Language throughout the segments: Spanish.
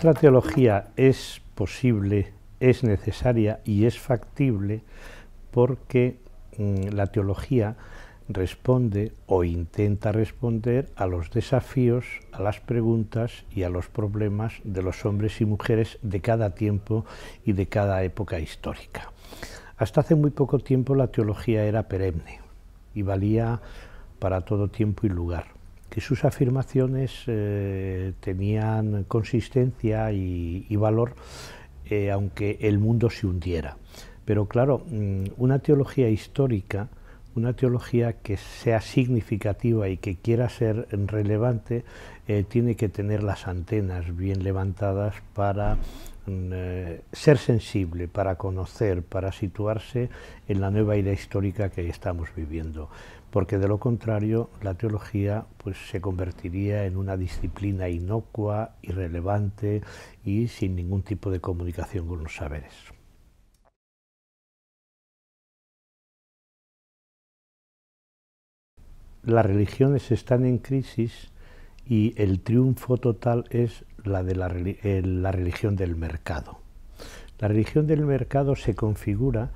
otra teología es posible, es necesaria y es factible porque mm, la teología responde o intenta responder a los desafíos, a las preguntas y a los problemas de los hombres y mujeres de cada tiempo y de cada época histórica. Hasta hace muy poco tiempo la teología era perenne y valía para todo tiempo y lugar que sus afirmaciones eh, tenían consistencia y, valor, eh, aunque el mundo se hundiera. Pero claro, mm, una teología histórica, una teología que sea significativa y que quiera ser relevante, eh, tiene que tener las antenas bien levantadas para mm, ser sensible, para conocer, para situarse en la nueva era histórica que estamos viviendo porque de lo contrario la teología pues, se convertiría en una disciplina inocua, irrelevante y sin ningún tipo de comunicación con los saberes. Las religiones están en crisis y el triunfo total es la de la, la religión del mercado. La religión del mercado se configura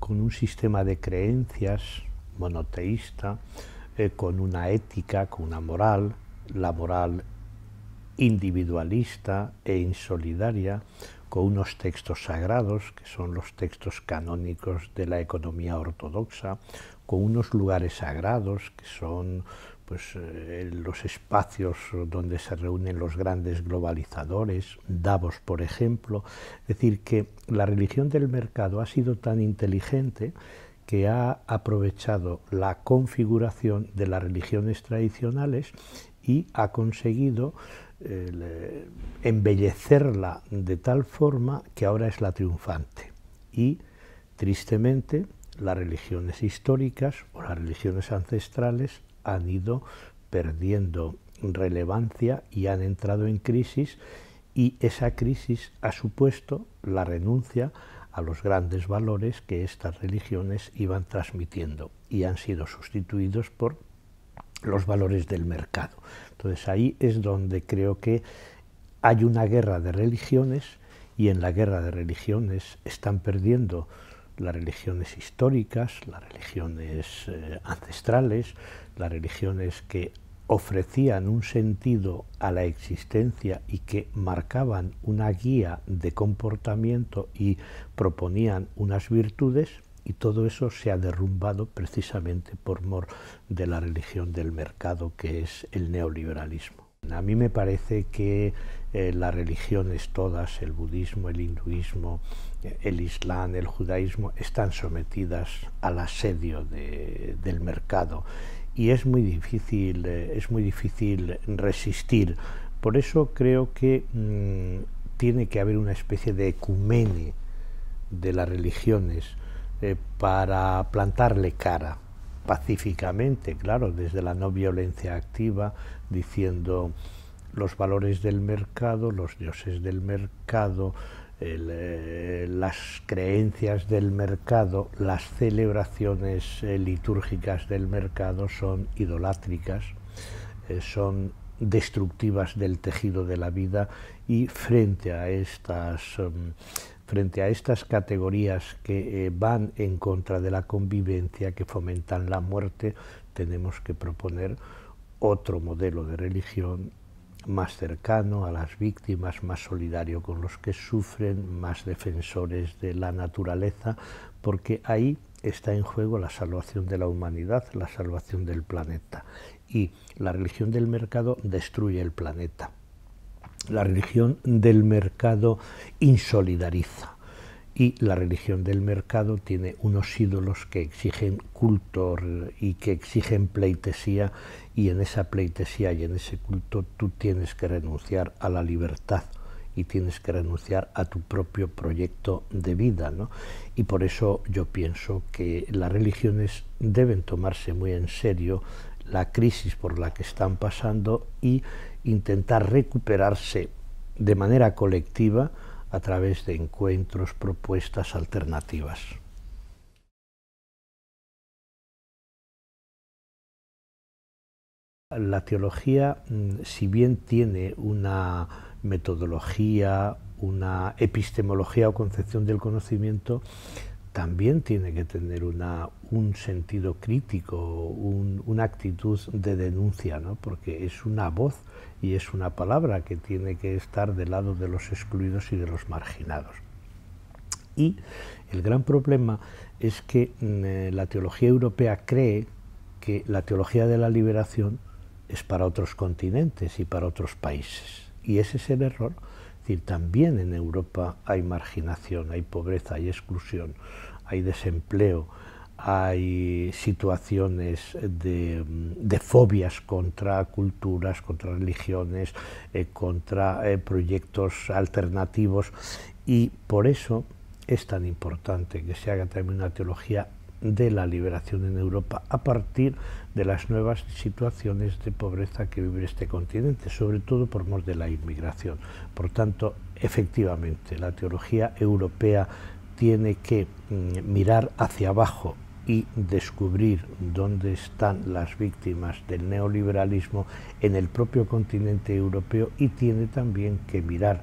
con un sistema de creencias, monoteísta, eh, con una ética, con una moral, la moral individualista e insolidaria, con unos textos sagrados, que son los textos canónicos de la economía ortodoxa, con unos lugares sagrados, que son pues, eh, los espacios donde se reúnen los grandes globalizadores, Davos, por ejemplo. Es decir, que la religión del mercado ha sido tan inteligente que ha aprovechado la configuración de las religiones tradicionales y ha conseguido eh, embellecerla de tal forma que ahora es la triunfante. Y, tristemente, las religiones históricas o las religiones ancestrales han ido perdiendo relevancia y han entrado en crisis y esa crisis ha supuesto la renuncia a los grandes valores que estas religiones iban transmitiendo y han sido sustituidos por los valores del mercado. Entonces ahí es donde creo que hay una guerra de religiones y en la guerra de religiones están perdiendo las religiones históricas, las religiones eh, ancestrales, las religiones que ofrecían un sentido a la existencia y que marcaban una guía de comportamiento y proponían unas virtudes, y todo eso se ha derrumbado precisamente por mor de la religión del mercado que es el neoliberalismo. A mí me parece que eh, las religiones todas, el budismo, el hinduismo, eh, el islam, el judaísmo, están sometidas al asedio del mercado y es muy difícil, eh, es muy difícil resistir. Por eso creo que mm, tiene que haber una especie de ecumene de las religiones eh, para plantarle cara pacíficamente, claro, desde la no violencia activa, diciendo los valores del mercado, los dioses del mercado, eh, las creencias del mercado, las celebraciones eh, litúrgicas del mercado son idolátricas, eh, son destructivas del tejido de la vida y frente a estas, em, frente a estas categorías que van en contra de la convivencia, que fomentan la muerte, tenemos que proponer otro modelo de religión más cercano a las víctimas, más solidario con los que sufren, más defensores de la naturaleza, porque ahí está en juego la salvación de la humanidad, la salvación del planeta. Y la religión del mercado destruye el planeta. La religión del mercado insolidariza y la religión del mercado tiene unos ídolos que exigen culto y que exigen pleitesía y en esa pleitesía y en ese culto tú tienes que renunciar a la libertad y tienes que renunciar a tu propio proyecto de vida. Y por eso yo pienso que las religiones deben tomarse muy en serio la crisis por la que están pasando y intentar recuperarse de manera colectiva, a través de encuentros, propuestas alternativas. La teología, mm, si bien tiene una metodología, una epistemología o concepción del conocimiento, también tiene que tener un sentido crítico, una actitud de denuncia, porque es una voz y es una palabra que tiene que estar del lado de los excluidos y de los marginados. Y el gran problema es que mm, eh, la teología europea cree que la teología de la liberación es para otros continentes y para otros países. Y ese es el error también en Europa hay marginación, hay pobreza, hay exclusión, hay desempleo, hay situaciones de, fobias contra culturas, contra religiones, eh, contra eh, proyectos alternativos y por eso es tan importante que se haga también una teología de la liberación en Europa a partir de las nuevas situaciones de pobreza que vive este continente, sobre todo por mor de la inmigración. Por tanto, efectivamente, la teología europea tiene que mm, mirar hacia abajo y descubrir dónde están las víctimas del neoliberalismo en el propio continente europeo y tiene también que mirar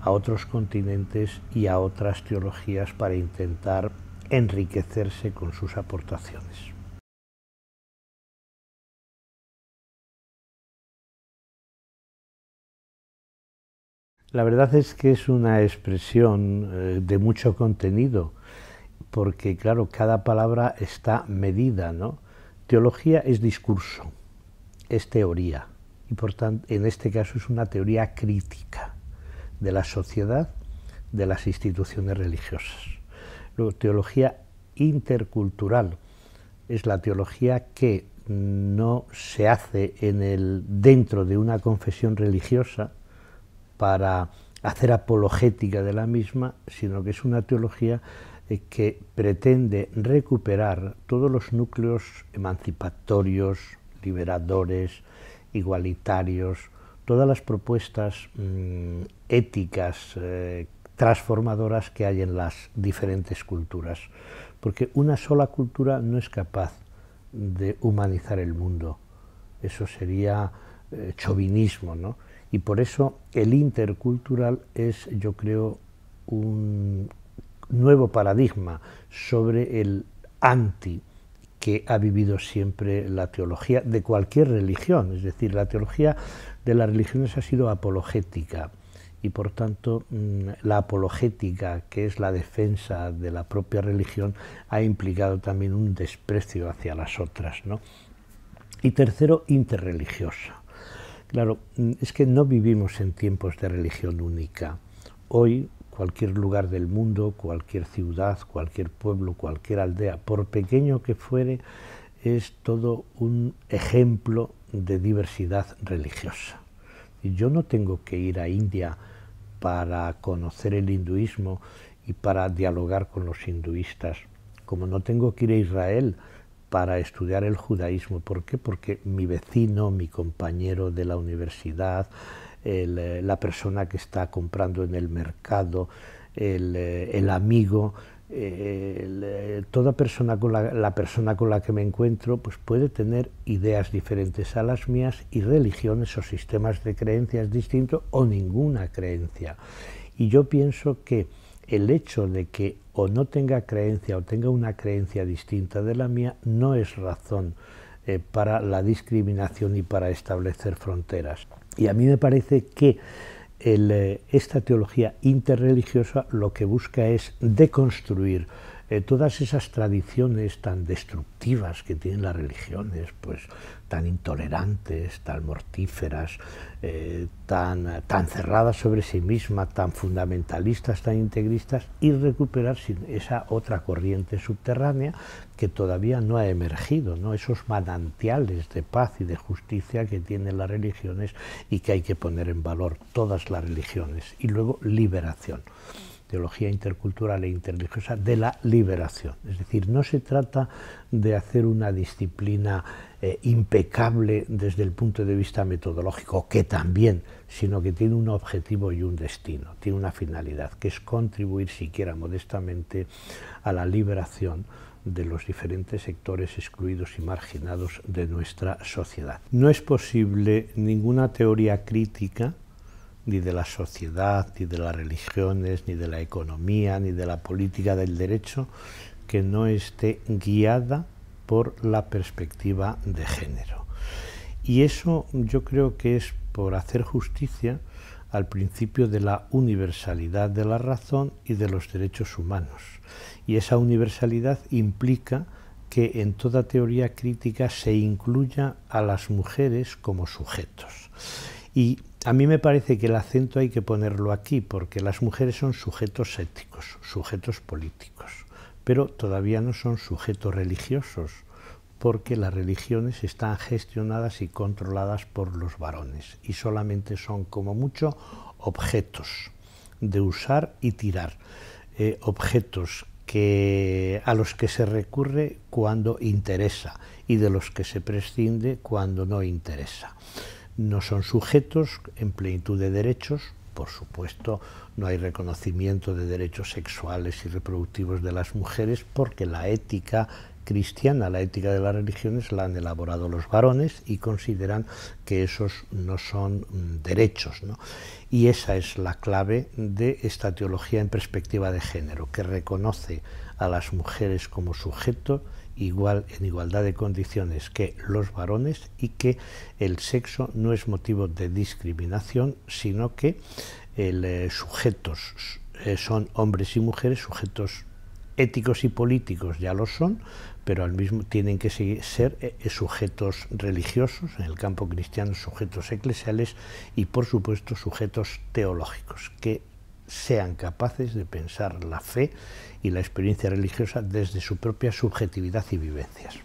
a otros continentes y a otras teologías para intentar enriquecerse con sus aportaciones. La verdad es que es una expresión eh, de mucho contenido, porque claro, cada palabra está medida, Teología es discurso, es teoría, y por tanto, en este caso es una teoría crítica de la sociedad, de las instituciones religiosas teología intercultural es la teología que no se hace en el, dentro de una confesión religiosa para hacer apologética de la misma, sino que es una teología eh, que pretende recuperar todos los núcleos emancipatorios, liberadores, igualitarios, todas las propuestas mm, éticas eh, transformadoras que hay en las diferentes culturas, porque una sola cultura no es capaz de humanizar el mundo, eso sería chovinismo, eh, chauvinismo, Y por eso el intercultural es, yo creo, un nuevo paradigma sobre el anti que ha vivido siempre la teología de cualquier religión, es decir, la teología de las religiones ha sido apologética y por tanto mm, la apologética, que es la defensa de la propia religión, ha implicado también un desprecio hacia las otras. ¿no? Y tercero, interreligiosa. Claro, mm, es que no vivimos en tiempos de religión única. Hoy cualquier lugar del mundo, cualquier ciudad, cualquier pueblo, cualquier aldea, por pequeño que fuere, es todo un ejemplo de diversidad religiosa. Yo no tengo que ir a India para conocer el hinduismo y para dialogar con los hinduistas, como no tengo que ir a Israel para estudiar el judaísmo. ¿Por qué? Porque mi vecino, mi compañero de la universidad, eh, la persona que está comprando en el mercado, el eh, amigo, eh, eh, toda persona con la, persona con la que me encuentro pues puede tener ideas diferentes a las mías y religiones o sistemas de creencias distintos o ninguna creencia. Y yo pienso que el hecho de que o no tenga creencia o tenga una creencia distinta de la mía no es razón eh, para la discriminación y para establecer fronteras. Y a mí me parece que eh, esta teología interreligiosa lo que busca es deconstruir eh, todas esas tradiciones tan destructivas que tienen las religiones, pues tan intolerantes, tan mortíferas, eh, tan, cerradas sobre sí mismas, tan fundamentalistas, tan integristas, y recuperar esa otra corriente subterránea que todavía no ha emergido, esos manantiales de paz y de justicia que tienen las religiones y que hay que poner en valor todas las religiones, y luego liberación teología intercultural e interreligiosa de la liberación. Es decir, no se trata de hacer una disciplina eh, impecable desde el punto de vista metodológico, que también, sino que tiene un objetivo y un destino, tiene una finalidad, que es contribuir siquiera modestamente a la liberación de los diferentes sectores excluidos y marginados de nuestra sociedad. No es posible ninguna teoría crítica ni de la sociedad, ni de las religiones, ni de la economía, ni de la política del derecho, que no esté guiada por la perspectiva de género. Y eso yo creo que es por hacer justicia al principio de la universalidad de la razón y de los derechos humanos. Y esa universalidad implica que en toda teoría crítica se incluya a las mujeres como sujetos. Y a mí me parece que el acento hay que ponerlo aquí, porque las mujeres son sujetos éticos, sujetos políticos, pero todavía no son sujetos religiosos, porque las religiones están gestionadas y controladas por los varones y solamente son, como mucho, objetos de usar y tirar, eh, objetos que, a los que se recurre cuando interesa y de los que se prescinde cuando no interesa no son sujetos en plenitud de derechos, por supuesto no hay reconocimiento de derechos sexuales y reproductivos de las mujeres porque la ética cristiana, la ética de las religiones la han elaborado los varones y consideran que esos no son mm, derechos. Y esa es la clave de esta teología en perspectiva de género, que reconoce a las mujeres como sujeto igual, en igualdad de condiciones que los varones y que el sexo no es motivo de discriminación, sino que el, eh, sujetos eh, son hombres y mujeres, sujetos éticos y políticos ya lo son, pero al mismo tienen que ser eh, sujetos religiosos, en el campo cristiano sujetos eclesiales y por supuesto sujetos teológicos, que sean capaces de pensar la fe y la experiencia religiosa desde su propia subjetividad y vivencias.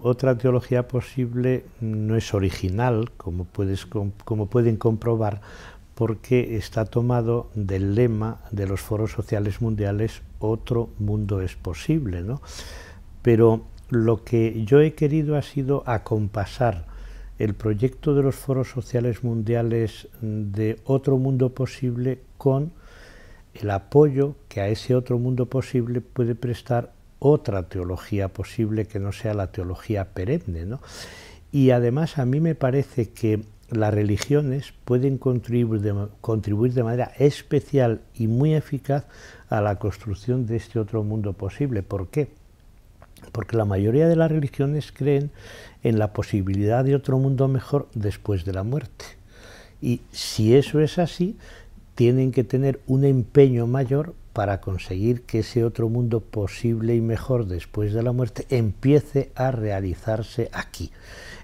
Otra teología posible no es original, como, pueden comprobar, porque está tomado del lema de los foros sociales mundiales Otro mundo es posible. Pero lo que yo he querido ha sido acompasar el proyecto de los foros sociales mundiales de otro mundo posible con el apoyo que a ese otro mundo posible puede prestar otra teología posible que no sea la teología perenne. ¿no? Y además a mí me parece que las religiones pueden contribuir de, contribuir de manera especial y muy eficaz a la construcción de este otro mundo posible. ¿Por qué? porque la mayoría de las religiones creen en la posibilidad de otro mundo mejor después de la muerte. Y si eso es así, tienen que tener un empeño mayor para conseguir que ese otro mundo posible y mejor después de la muerte empiece a realizarse aquí.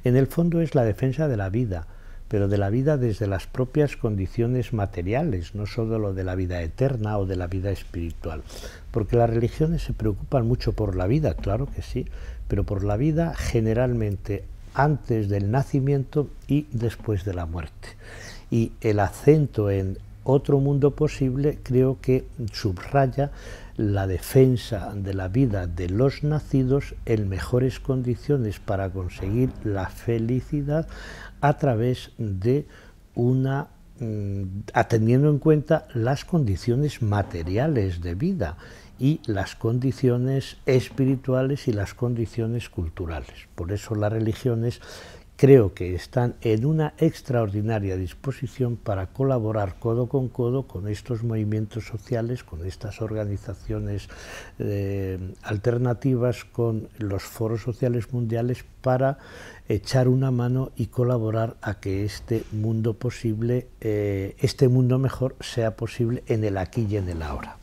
En el fondo es la defensa de la vida, pero de la vida desde las propias condiciones materiales, no solo lo de la vida eterna o de la vida espiritual. Porque las religiones se preocupan mucho por la vida, claro que sí, pero por la vida generalmente antes del nacimiento y después de la muerte. Y el acento en otro mundo posible creo que subraya la defensa de la vida de los nacidos en mejores condiciones para conseguir la felicidad a través de una mm, atendiendo en cuenta las condiciones materiales de vida y las condiciones espirituales y las condiciones culturales. Por eso las religiones creo que están en una extraordinaria disposición para colaborar codo con codo con estos movimientos sociales, con estas organizaciones eh, alternativas, con los foros sociales mundiales para echar una mano y colaborar a que este mundo posible, eh, este mundo mejor, sea posible en el aquí y en el ahora.